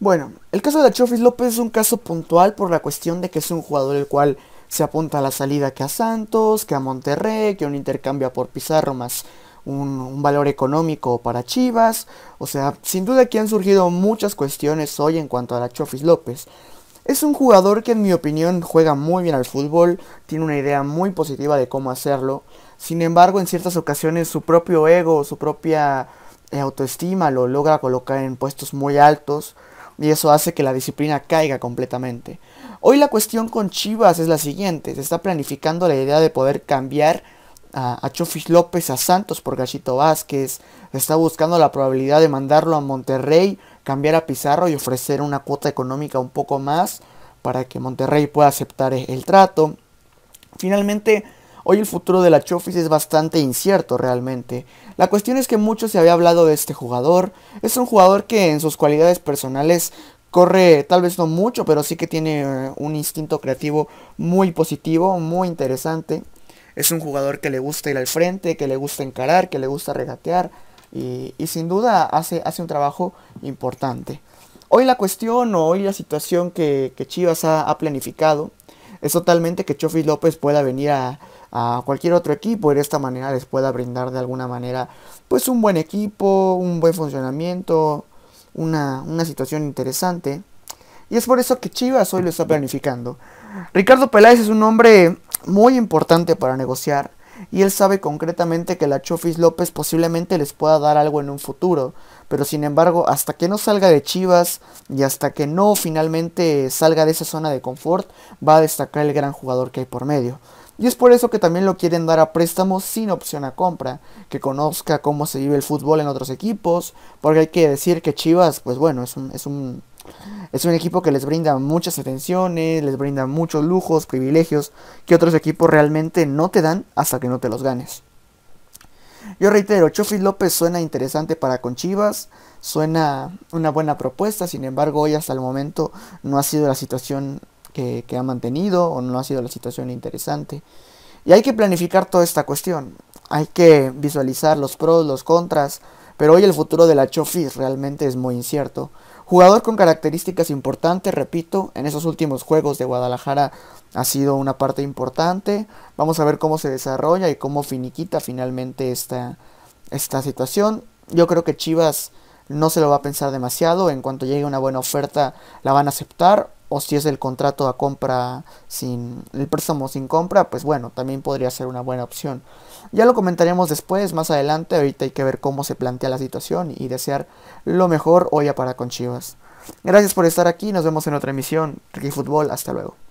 Bueno, el caso de Chofis López es un caso puntual por la cuestión de que es un jugador el cual se apunta a la salida que a Santos, que a Monterrey, que un intercambio por Pizarro más un, valor económico para Chivas. O sea, sin duda aquí han surgido muchas cuestiones hoy en cuanto a la Chofis López. Es un jugador que en mi opinión juega muy bien al fútbol, tiene una idea muy positiva de cómo hacerlo. Sin embargo, en ciertas ocasiones su propio ego, su propia eh, autoestima lo logra colocar en puestos muy altos y eso hace que la disciplina caiga completamente. Hoy la cuestión con Chivas es la siguiente, se está planificando la idea de poder cambiar a, Chofis López a Santos por Gallito Vázquez, se está buscando la probabilidad de mandarlo a Monterrey, cambiar a Pizarro y ofrecer una cuota económica un poco más para que Monterrey pueda aceptar el trato. Finalmente, Hoy el futuro de la Chofis es bastante incierto realmente. La cuestión es que mucho se había hablado de este jugador. Es un jugador que en sus cualidades personales corre tal vez no mucho, pero sí que tiene eh, un instinto creativo muy positivo, muy interesante. Es un jugador que le gusta ir al frente, que le gusta encarar, que le gusta regatear y, sin duda hace, hace un trabajo importante. Hoy la cuestión o hoy la situación que, Chivas ha planificado es totalmente que Chofi López pueda venir a, cualquier otro equipo y de esta manera les pueda brindar de alguna manera pues un buen equipo, un buen funcionamiento, una, una situación interesante. Y es por eso que Chivas hoy lo está planificando. Ricardo Peláez es un hombre muy importante para negociar y él sabe concretamente que la Chofis López posiblemente les pueda dar algo en un futuro, pero sin embargo, hasta que no salga de Chivas y hasta que no finalmente salga de esa zona de confort, va a destacar el gran jugador que hay por medio. Y es por eso que también lo quieren dar a préstamo sin opción a compra, que conozca cómo se vive el fútbol en otros equipos, porque hay que decir que Chivas, pues bueno, es un, es un es un equipo que les brinda muchas atenciones, les brinda muchos lujos, privilegios que otros equipos realmente no te dan hasta que no te los ganes. Yo reitero, Chofi López suena interesante para con Chivas, suena una buena propuesta, sin embargo hoy hasta el momento no ha sido la situación que ha mantenido o no ha sido la situación interesante. Y hay que planificar toda esta cuestión, hay que visualizar los pros, los contras, pero hoy el futuro de la Chofis realmente es muy incierto. Jugador con características importantes, repito, en esos últimos juegos de Guadalajara ha sido una parte importante. Vamos a ver cómo se desarrolla y cómo finiquita finalmente esta, esta situación. Yo creo que Chivas no se lo va a pensar demasiado. En cuanto llegue una buena oferta, la van a aceptar o si es el contrato a compra sin el préstamo sin compra, pues bueno, también podría ser una buena opción. Ya lo comentaremos después, más adelante, ahorita hay que ver cómo se plantea la situación y desear lo mejor hoy para con Gracias por estar aquí, nos vemos en otra emisión. Ricky Fútbol, hasta luego.